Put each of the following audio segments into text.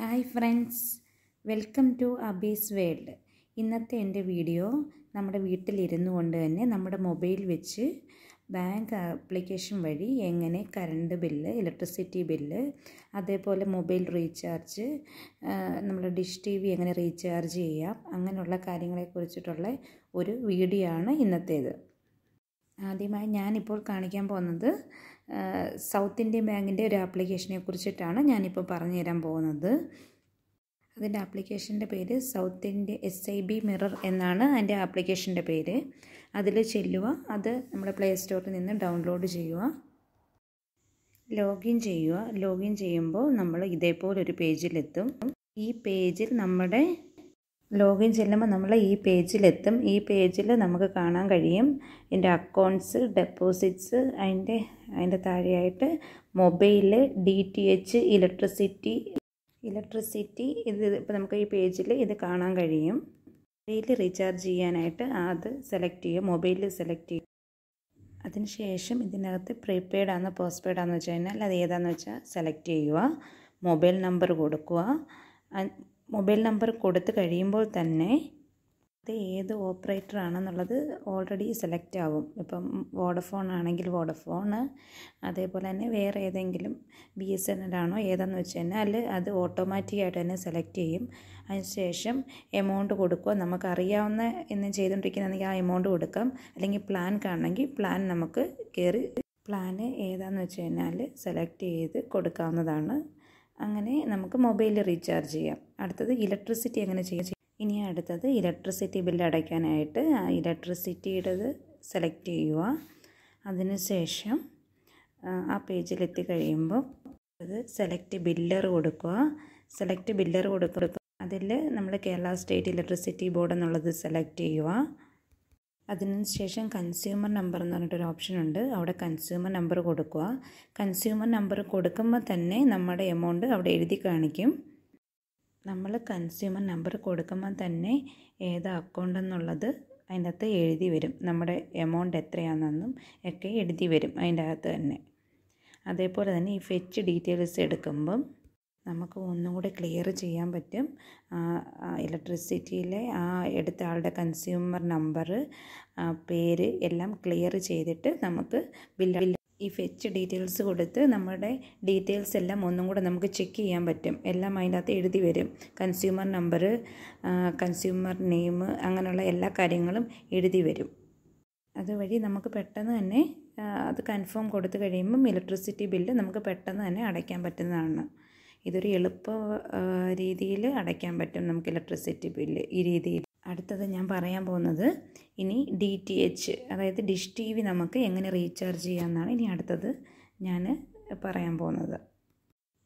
hi friends welcome to Abi's World ഇന്നത്തെ എൻ്റെ video നമ്മുടെ വീട്ടിലിരുന്നു കൊണ്ട് തന്നെ നമ്മുടെ മൊബൈൽ വെച്ച് ബാങ്ക് ആപ്ലിക്കേഷൻ വഴി എങ്ങനെ കറണ്ട് ബില്ല് ഇലക്ട്രിസിറ്റി ബില്ല് അതേപോലെ മൊബൈൽ റീചാർജ് നമ്മുടെ ഡിഷ് ടി വി എങ്ങനെ റീചാർജ് ചെയ്യാം അങ്ങനെയുള്ള കാര്യങ്ങളെക്കുറിച്ചിട്ടുള്ള ഒരു വീഡിയോ ആണ് ഇന്നത്തേത് ആദ്യമായി ഞാനിപ്പോൾ കാണിക്കാൻ പോകുന്നത് സൗത്ത് ഇന്ത്യൻ ബാങ്കിൻ്റെ ഒരു ആപ്ലിക്കേഷനെ കുറിച്ചിട്ടാണ് ഞാനിപ്പോൾ പറഞ്ഞു തരാൻ പോകുന്നത് അതിൻ്റെ ആപ്ലിക്കേഷൻ്റെ പേര് South India S I B mirror എന്നാണ് അതിൻ്റെ ആപ്ലിക്കേഷൻ്റെ പേര് അതിൽ ചെല്ലുക അത് നമ്മുടെ പ്ലേ സ്റ്റോറിൽ നിന്ന് ഡൗൺലോഡ് ചെയ്യുക ലോഗിൻ ചെയ്യുക ലോഗിൻ ചെയ്യുമ്പോൾ നമ്മൾ ഇതേപോലൊരു പേജിലെത്തും ഈ പേജിൽ നമ്മുടെ ലോഗിൻ ചെല്ലുമ്പോൾ നമ്മൾ ഈ പേജിലെത്തും ഈ പേജിൽ നമുക്ക് കാണാൻ കഴിയും എൻ്റെ അക്കൗണ്ട്സ് ഡെപ്പോസിറ്റ്സ് അതിൻ്റെ അതിൻ്റെ താഴെയായിട്ട് mobile D T H electricity electricity ഇത് ഇപ്പോൾ നമുക്ക് ഈ പേജിൽ ഇത് കാണാൻ കഴിയും മൊബൈൽ റീചാർജ് ചെയ്യാനായിട്ട് അത് സെലക്ട് ചെയ്യുക മൊബൈൽ സെലക്ട് ചെയ്യുക അതിനുശേഷം ഇതിനകത്ത് പ്രീപെയ്ഡ് ആണെന്ന് പോസ്റ്റ് പെയ്ഡ് ആണെന്ന് വെച്ച് കഴിഞ്ഞാൽ അത് ഏതാണെന്ന് വെച്ചാൽ സെലക്ട് ചെയ്യുക മൊബൈൽ നമ്പർ കൊടുക്കുക മൊബൈൽ നമ്പർ കൊടുത്തു കഴിയുമ്പോൾ തന്നെ അത് ഏത് ഓപ്പറേറ്റർ ആണെന്നുള്ളത് ഓൾറെഡി സെലക്ട് ആവും ഇപ്പം വോഡഫോൺ ആണെങ്കിൽ വോഡഫോൺ അതേപോലെ തന്നെ വേറെ ഏതെങ്കിലും ബി എസ് എൻ എൽ ആണോ ഏതാന്ന് വെച്ച് കഴിഞ്ഞാൽ അത് ഓട്ടോമാറ്റിക്കായിട്ട് തന്നെ സെലക്ട് ചെയ്യും അതിനുശേഷം എമൗണ്ട് കൊടുക്കുക നമുക്ക് അറിയാവുന്ന എന്ന് ചെയ്തുകൊണ്ടിരിക്കുന്നതെങ്കിൽ ആ എമൗണ്ട് കൊടുക്കാം അല്ലെങ്കിൽ പ്ലാൻ കാണണമെങ്കിൽ പ്ലാൻ നമുക്ക് കയറി പ്ലാന് ഏതാന്ന് വെച്ച് കഴിഞ്ഞാൽ സെലക്ട് ചെയ്ത് കൊടുക്കാവുന്നതാണ് അങ്ങനെ നമുക്ക് മൊബൈൽ റീചാർജ് ചെയ്യാം അടുത്തത് ഇലക്ട്രിസിറ്റി എങ്ങനെ ചെയ്യാം ഇനി അടുത്തത് ഇലക്ട്രിസിറ്റി ബില്ല് അടയ്ക്കാനായിട്ട് ഇലക്ട്രിസിറ്റിയുടേത് സെലക്ട് ചെയ്യുക അതിനുശേഷം ആ പേജിലെത്തി കഴിയുമ്പോൾ അത് സെലക്ട് ബില്ലർ കൊടുക്കുക സെലക്ട് ബില്ലർ കൊടുക്കുക അതിൽ നമ്മൾ കേരള സ്റ്റേറ്റ് ഇലക്ട്രിസിറ്റി ബോർഡ് എന്നുള്ളത് സെലക്ട് ചെയ്യുക അതിനുശേഷം കൺസ്യൂമർ നമ്പർ എന്ന് പറഞ്ഞിട്ടൊരു ഓപ്ഷൻ ഉണ്ട് അവിടെ കൺസ്യൂമർ നമ്പർ കൊടുക്കുക കൺസ്യൂമർ നമ്പർ കൊടുക്കുമ്പോൾ തന്നെ നമ്മുടെ എമൗണ്ട് അവിടെ എഴുതി കാണിക്കും നമ്മൾ കൺസ്യൂമർ നമ്പർ കൊടുക്കുമ്പോൾ തന്നെ ഏത് അക്കൗണ്ട് എന്നുള്ളത് അതിൻ്റെ അകത്ത് എഴുതി വരും നമ്മുടെ എമൗണ്ട് എത്രയാണെന്നും ഒക്കെ എഴുതി വരും അതിൻ്റെ അകത്ത് തന്നെ അതേപോലെ തന്നെ ഈ ഫെച്ച് ഡീറ്റെയിൽസ് എടുക്കുമ്പം നമുക്ക് ഒന്നും കൂടി ക്ലിയർ ചെയ്യാൻ പറ്റും ഇലക്ട്രിസിറ്റിയിലെ ആ എടുത്ത ആളുടെ കൺസ്യൂമർ നമ്പർ പേര് എല്ലാം ക്ലിയർ ചെയ്തിട്ട് നമുക്ക് ബില്ല് ഈ ഫെച്ച് ഡീറ്റെയിൽസ് കൊടുത്ത് നമ്മുടെ ഡീറ്റെയിൽസ് എല്ലാം ഒന്നും കൂടെ നമുക്ക് ചെക്ക് ചെയ്യാൻ പറ്റും എല്ലാം അതിനകത്ത് എഴുതി വരും കൺസ്യൂമർ നമ്പർ കൺസ്യൂമർ നെയിം അങ്ങനെയുള്ള എല്ലാ കാര്യങ്ങളും എഴുതി വരും അതുവഴി നമുക്ക് പെട്ടെന്ന് തന്നെ അത് കൺഫേം കൊടുത്തു കഴിയുമ്പം ഇലക്ട്രിസിറ്റി ബില്ല് നമുക്ക് പെട്ടെന്ന് തന്നെ അടയ്ക്കാൻ പറ്റുന്നതാണ് ഇതൊരു എളുപ്പ രീതിയിൽ അടയ്ക്കാൻ പറ്റും നമുക്ക് ഇലക്ട്രിസിറ്റി ബില്ല് ഈ രീതിയിൽ അടുത്തത് ഞാൻ പറയാൻ പോകുന്നത് ഇനി ഡി ടി എച്ച് അതായത് ഡിഷ് ടി വി നമുക്ക് എങ്ങനെ റീചാർജ് ചെയ്യാമെന്നാണ് ഇനി അടുത്തത് ഞാൻ പറയാൻ പോകുന്നത്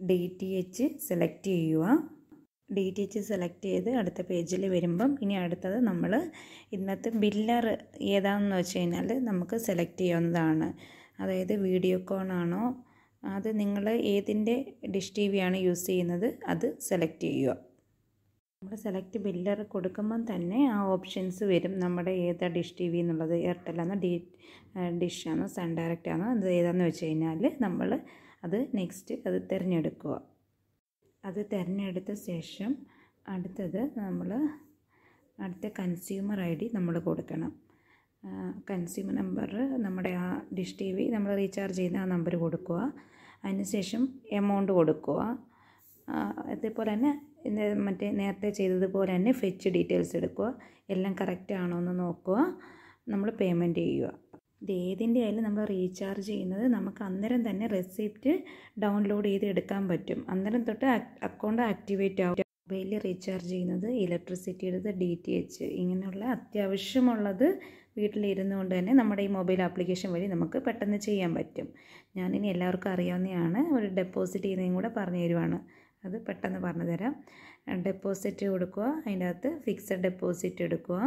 ഡി ടി എച്ച് സെലക്ട് ചെയ്യുക ഡി ടി എച്ച് സെലക്ട് ചെയ്ത് അടുത്ത പേജിൽ വരുമ്പം ഇനി അടുത്തത് നമ്മൾ ഇന്നത്തെ ബില്ലർ ഏതാണെന്ന് വെച്ച് കഴിഞ്ഞാൽ നമുക്ക് സെലക്ട് ചെയ്യാവുന്നതാണ് അതായത് വീഡിയോ കോൺ ആണോ അത് നിങ്ങൾ ഏതിൻ്റെ ഡിഷ് ടി ആണ് യൂസ് ചെയ്യുന്നത് അത് സെലക്ട് ചെയ്യുക നമ്മൾ സെലക്ട് ബില്ലർ കൊടുക്കുമ്പം തന്നെ ആ ഓപ്ഷൻസ് വരും നമ്മുടെ ഏതാ ഡിഷ് ടി വി എന്നുള്ളത് എയർടെലാണോ ഡി ഡിഷാണോ സൺ ഡയറക്റ്റാണോ അത് ഏതാണെന്ന് വെച്ച് കഴിഞ്ഞാൽ നമ്മൾ അത് നെക്സ്റ്റ് അത് തിരഞ്ഞെടുക്കുക അത് തിരഞ്ഞെടുത്ത ശേഷം അടുത്തത് നമ്മൾ അടുത്ത കൺസ്യൂമർ ഐ ഡി നമ്മൾ കൊടുക്കണം കൺസ്യൂമർ നമ്പർ നമ്മുടെ ആ ഡിഷ് ടി വി നമ്മൾ റീചാർജ് ചെയ്യുന്ന ആ നമ്പർ കൊടുക്കുക അതിനുശേഷം എമൗണ്ട് കൊടുക്കുക അതേപോലെ തന്നെ മറ്റേ നേരത്തെ ചെയ്തതുപോലെ തന്നെ ഫെച്ച് ഡീറ്റെയിൽസ് എടുക്കുക എല്ലാം കറക്റ്റ് ആണോ എന്ന് നോക്കുക നമ്മൾ പേയ്മെൻറ്റ് ചെയ്യുക ഇത് ഏതിൻ്റെ ആയാലും നമ്മൾ റീചാർജ് ചെയ്യുന്നത് നമുക്ക് അന്നേരം തന്നെ റെസിപ്റ്റ് ഡൗൺലോഡ് ചെയ്ത് എടുക്കാൻ പറ്റും അന്നേരം തൊട്ട് അക്കൗണ്ട് ആക്ടിവേറ്റ് ആവും മൊബൈലിൽ റീചാർജ് ചെയ്യുന്നത് ഇലക്ട്രിസിറ്റിയുടേത് ഡി ടി എച്ച് ഇങ്ങനെയുള്ള അത്യാവശ്യമുള്ളത് കൊണ്ട് തന്നെ നമ്മുടെ ഈ മൊബൈൽ ആപ്ലിക്കേഷൻ വഴി നമുക്ക് പെട്ടെന്ന് ചെയ്യാൻ പറ്റും ഞാനിനി എല്ലാവർക്കും അറിയാവുന്നതാണ് ഒരു ഡെപ്പോസിറ്റ് ചെയ്യുന്നതും കൂടെ പറഞ്ഞു തരുവാണ് അത് പെട്ടെന്ന് പറഞ്ഞു തരാം ഡെപ്പോസിറ്റ് കൊടുക്കുക അതിൻ്റെ അകത്ത് ഫിക്സഡ് ഡെപ്പോസിറ്റ് എടുക്കുക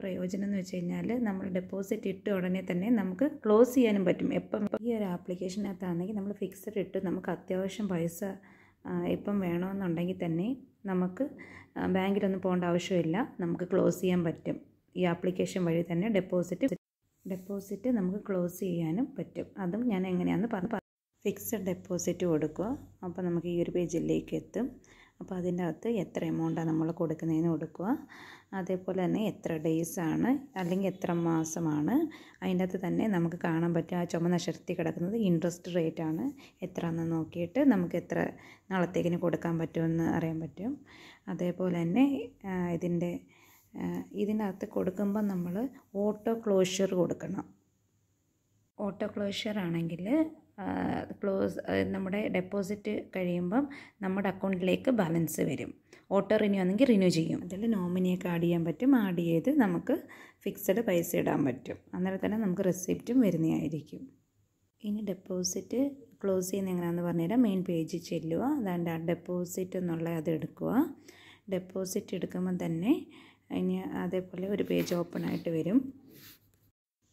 പ്രയോജനം എന്ന് വെച്ച് കഴിഞ്ഞാൽ നമ്മൾ ഡെപ്പോസിറ്റ് ഇട്ട ഉടനെ തന്നെ നമുക്ക് ക്ലോസ് ചെയ്യാനും പറ്റും എപ്പം ഈ ഒരു ആപ്ലിക്കേഷനകത്താണെങ്കിൽ നമ്മൾ ഫിക്സഡ് ഇട്ട് നമുക്ക് അത്യാവശ്യം പൈസ ഇപ്പം വേണമെന്നുണ്ടെങ്കിൽ തന്നെ നമുക്ക് ബാങ്കിലൊന്നും പോകേണ്ട ആവശ്യമില്ല നമുക്ക് ക്ലോസ് ചെയ്യാൻ പറ്റും ഈ ആപ്ലിക്കേഷൻ വഴി തന്നെ ഡെപ്പോസിറ്റ് ഡെപ്പോസിറ്റ് നമുക്ക് ക്ലോസ് ചെയ്യാനും പറ്റും അതും ഞാൻ എങ്ങനെയാണെന്ന് പറഞ്ഞു ഫിക്സഡ് ഡെപ്പോസിറ്റ് കൊടുക്കുക അപ്പോൾ നമുക്ക് ഈ ഒരു പേജിലേക്ക് എത്തും അപ്പോൾ അതിൻ്റെ അകത്ത് എത്ര എമൗണ്ടാണ് നമ്മൾ കൊടുക്കുന്നതിന് കൊടുക്കുക അതേപോലെ തന്നെ എത്ര ഡേയ്സ് ആണ് അല്ലെങ്കിൽ എത്ര മാസമാണ് അതിൻ്റെ അകത്ത് തന്നെ നമുക്ക് കാണാൻ പറ്റും ആ ചുമ നശർത്തി കിടക്കുന്നത് ഇൻട്രസ്റ്റ് റേറ്റ് ആണ് എന്ന് നോക്കിയിട്ട് നമുക്ക് എത്ര നാളത്തേക്കിന് കൊടുക്കാൻ പറ്റുമെന്ന് അറിയാൻ പറ്റും അതേപോലെ തന്നെ ഇതിൻ്റെ ഇതിനകത്ത് കൊടുക്കുമ്പോൾ നമ്മൾ ഓട്ടോ ക്ലോഷർ കൊടുക്കണം ഓട്ടോ ക്ലോഷർ ആണെങ്കിൽ ക്ലോസ് നമ്മുടെ ഡെപ്പോസിറ്റ് കഴിയുമ്പം നമ്മുടെ അക്കൗണ്ടിലേക്ക് ബാലൻസ് വരും ഓട്ടോ റിന്യൂ ആണെങ്കിൽ റിന്യൂ ചെയ്യും അതിൽ നോമിനിയൊക്കെ ആഡ് ചെയ്യാൻ പറ്റും ആഡ് ചെയ്ത് നമുക്ക് ഫിക്സഡ് പൈസ ഇടാൻ പറ്റും അന്നേരം തന്നെ നമുക്ക് റെസിപ്റ്റും വരുന്നതായിരിക്കും ഇനി ഡെപ്പോസിറ്റ് ക്ലോസ് ചെയ്യുന്ന എങ്ങനെയാണെന്ന് പറഞ്ഞുതരാം മെയിൻ പേജ് ചെല്ലുക അതാണ്ട് ആ ഡെപ്പോസിറ്റ് എന്നുള്ള അത് എടുക്കുക ഡെപ്പോസിറ്റ് എടുക്കുമ്പോൾ തന്നെ ഇനി അതേപോലെ ഒരു പേജ് ഓപ്പൺ ആയിട്ട് വരും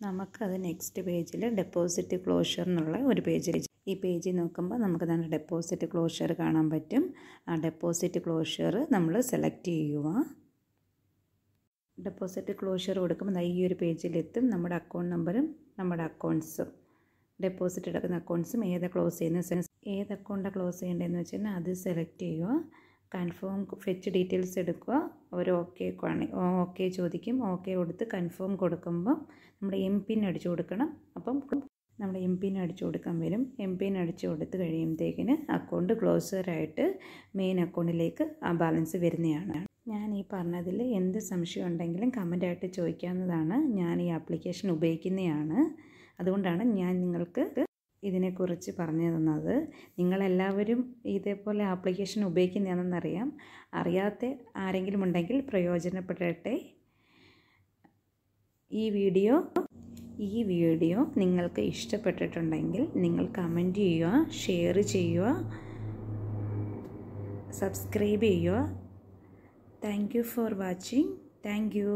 നമുക്കത് നെക്സ്റ്റ് പേജിൽ ഡെപ്പോസിറ്റ് ക്ലോഷർ എന്നുള്ള ഒരു പേജിൽ ഈ പേജ് നോക്കുമ്പോൾ നമുക്ക് തന്നെ ഡെപ്പോസിറ്റ് ക്ലോഷർ കാണാൻ പറ്റും ആ ഡെപ്പോസിറ്റ് ക്ലോഷർ നമ്മൾ സെലക്ട് ചെയ്യുക ഡെപ്പോസിറ്റ് ക്ലോഷർ കൊടുക്കുമ്പോൾ ഈ ഒരു പേജിലെത്തും നമ്മുടെ അക്കൗണ്ട് നമ്പറും നമ്മുടെ അക്കൗണ്ട്സും ഡെപ്പോസിറ്റ് എടുക്കുന്ന അക്കൗണ്ട്സും ഏതാ ക്ലോസ് ചെയ്യുന്ന ഏത് അക്കൗണ്ടാണ് ക്ലോസ് ചെയ്യേണ്ടതെന്ന് വെച്ചാൽ അത് സെലക്ട് ചെയ്യുക കൺഫേം ഫെച്ച് ഡീറ്റെയിൽസ് എടുക്കുക അവർ ഓക്കെ ഓക്കെ ചോദിക്കും ഓക്കെ കൊടുത്ത് കൺഫേം കൊടുക്കുമ്പം നമ്മുടെ എം പിൻ അടിച്ചു കൊടുക്കണം അപ്പം നമ്മുടെ എം പിൻ അടിച്ചു കൊടുക്കാൻ വരും എം പിൻ അടിച്ചു കൊടുത്ത് കഴിയുമ്പോഴത്തേക്കിന് അക്കൗണ്ട് ക്ലോസറായിട്ട് മെയിൻ അക്കൗണ്ടിലേക്ക് ആ ബാലൻസ് വരുന്നതാണ് ഞാൻ ഈ പറഞ്ഞതിൽ എന്ത് സംശയം ഉണ്ടെങ്കിലും കമൻ്റായിട്ട് ചോദിക്കാവുന്നതാണ് ഞാൻ ഈ ആപ്ലിക്കേഷൻ ഉപയോഗിക്കുന്നതാണ് അതുകൊണ്ടാണ് ഞാൻ നിങ്ങൾക്ക് ഇതിനെക്കുറിച്ച് പറഞ്ഞു തന്നത് നിങ്ങളെല്ലാവരും ഇതേപോലെ ആപ്ലിക്കേഷൻ ഉപയോഗിക്കുന്നതാണെന്നറിയാം അറിയാത്ത ആരെങ്കിലും ഉണ്ടെങ്കിൽ പ്രയോജനപ്പെടട്ടെ ഈ വീഡിയോ ഈ വീഡിയോ നിങ്ങൾക്ക് ഇഷ്ടപ്പെട്ടിട്ടുണ്ടെങ്കിൽ നിങ്ങൾ കമൻറ്റ് ചെയ്യുക ഷെയർ ചെയ്യുക സബ്സ്ക്രൈബ് ചെയ്യുക thank you for watching thank U